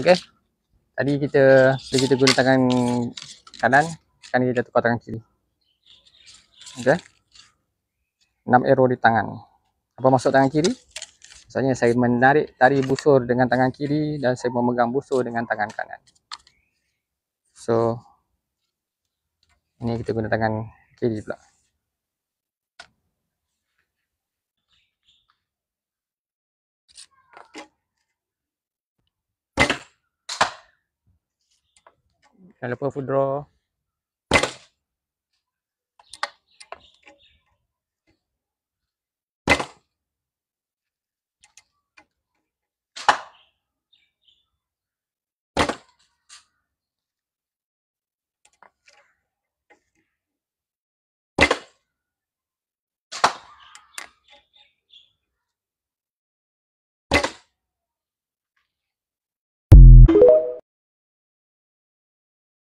okey tadi kita bila kita guna tangan kanan sekarang kita tukar tangan kiri okey 6 arrow di tangan apa maksud tangan kiri maksudnya saya menarik tari busur dengan tangan kiri dan saya memegang busur dengan tangan kanan so ini kita guna tangan kiri pula Kalau lepas aku draw